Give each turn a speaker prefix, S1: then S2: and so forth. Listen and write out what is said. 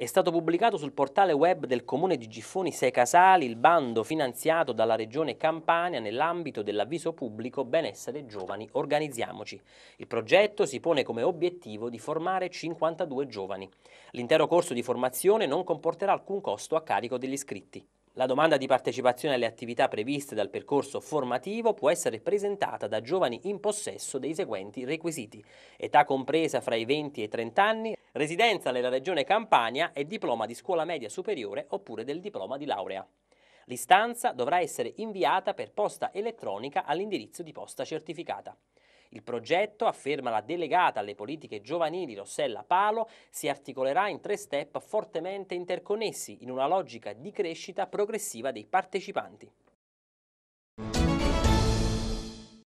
S1: È stato pubblicato sul portale web del comune di Giffoni Sei Casali il bando finanziato dalla regione Campania nell'ambito dell'avviso pubblico Benessere Giovani Organizziamoci. Il progetto si pone come obiettivo di formare 52 giovani. L'intero corso di formazione non comporterà alcun costo a carico degli iscritti. La domanda di partecipazione alle attività previste dal percorso formativo può essere presentata da giovani in possesso dei seguenti requisiti. Età compresa fra i 20 e i 30 anni, residenza nella regione Campania e diploma di scuola media superiore oppure del diploma di laurea. L'istanza dovrà essere inviata per posta elettronica all'indirizzo di posta certificata. Il progetto, afferma la delegata alle politiche giovanili Rossella Palo, si articolerà in tre step fortemente interconnessi in una logica di crescita progressiva dei partecipanti.